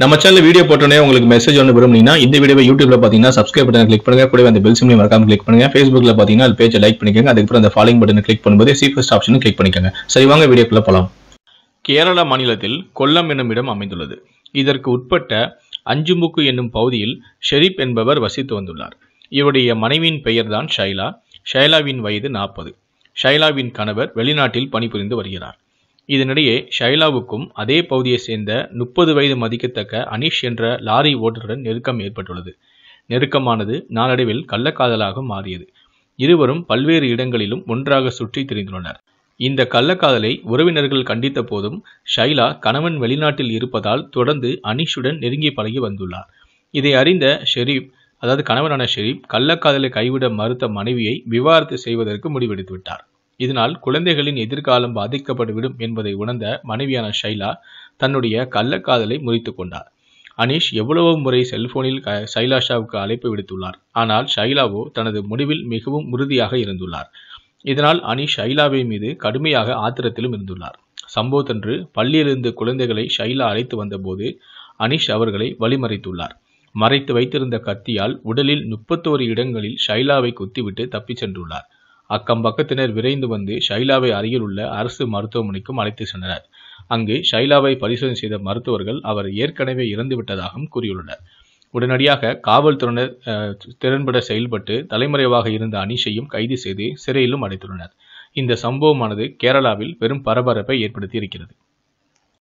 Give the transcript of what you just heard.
நம்ம channel video போட்டோன்னே உங்களுக்கு மெசேஜ் ஒன்று விரும்புனீங்கன்னா இந்த வீடியோ யூடியூப்ல பார்த்தீங்கன்னா சப்ஸ்கிரைப் பட்டன் கிளிக் பண்ணுங்க கூட அந்த பெல் சிம்லையும் மறக்காம கிளிக் பண்ணுங்க ஃபேஸ்புக்ல பார்த்தீங்கன்னா அது பேஜை லைக் பண்ணிக்கோங்க அதுக்கப்புறம் அந்த ஃபாலோயிங் பட்டன் கிளிக் பண்ணும்போது சீஃபஸ்ட் ஆப்ஷனும் கிளிக் பண்ணிக்கோங்க சரி வாங்க வீடியோக்குள்ள போலாம் கேரள மாநிலத்தில் கொல்லம் என்னும் இடம் அமைந்துள்ளது இதற்கு உட்பட்ட அஞ்சுமுக்கு என்னும் பகுதியில் ஷெரீப் என்பவர் வசித்து வந்துள்ளார் இவருடைய மனைவியின் பெயர்தான் ஷைலா ஷைலாவின் வயது நாற்பது ஷைலாவின் கணவர் வெளிநாட்டில் பணிபுரிந்து வருகிறார் இதனிடையே ஷைலாவுக்கும் அதே பகுதியைச் சேர்ந்த முப்பது வயது மதிக்கத்தக்க அனீஷ் என்ற லாரி ஓட்டருடன் நெருக்கம் ஏற்பட்டுள்ளது நெருக்கமானது நாளடைவில் கள்ளக்காதலாக மாறியது இருவரும் பல்வேறு இடங்களிலும் ஒன்றாக சுற்றி திரிந்துள்ளனர் இந்த கள்ளக்காதலை உறவினர்கள் கண்டித்த போதும் ஷைலா கணவன் வெளிநாட்டில் இருப்பதால் தொடர்ந்து அனீஷுடன் நெருங்கி பழகி வந்துள்ளார் இதை அறிந்த ஷெரீப் அதாவது கணவனான ஷெரீப் கள்ளக்காதலை கைவிட மறுத்த மனைவியை விவாகரத்து செய்வதற்கு முடிவெடுத்து விட்டார் இதனால் குழந்தைகளின் எதிர்காலம் பாதிக்கப்பட்டுவிடும் என்பதை உணர்ந்த மனைவியான ஷைலா தன்னுடைய கள்ளக்காதலை முறித்து கொண்டார் அனீஷ் எவ்வளவோ முறை செல்போனில் சைலாஷாவுக்கு அழைப்பு விடுத்துள்ளார் ஆனால் ஷைலாவோ தனது முடிவில் மிகவும் உறுதியாக இருந்துள்ளார் இதனால் அனீஷ் ஷைலாவை மீது கடுமையாக ஆத்திரத்திலும் இருந்துள்ளார் சம்பவத்தன்று பள்ளியிலிருந்து குழந்தைகளை ஷைலா அழைத்து வந்தபோது அனீஷ் அவர்களை வழிமறைத்துள்ளார் மறைத்து வைத்திருந்த கத்தியால் உடலில் முப்பத்தோரு இடங்களில் ஷைலாவை குத்திவிட்டு தப்பிச் சென்றுள்ளார் அக்கம் பக்கத்தினர் விரைந்து வந்து ஷைலாவை அருகில் உள்ள அரசு மருத்துவமனைக்கும் அழைத்து சென்றனர் அங்கு ஷைலாவை பரிசோதனை செய்த மருத்துவர்கள் அவர் ஏற்கனவே இறந்துவிட்டதாகவும் கூறியுள்ளனர் உடனடியாக காவல்துறையினர் திறன்பட செயல்பட்டு தலைமறைவாக இருந்த அனீஷையும் கைது செய்து சிறையிலும் அடைத்துள்ளனர் இந்த சம்பவமானது கேரளாவில் பெரும் பரபரப்பை ஏற்படுத்தி இருக்கிறது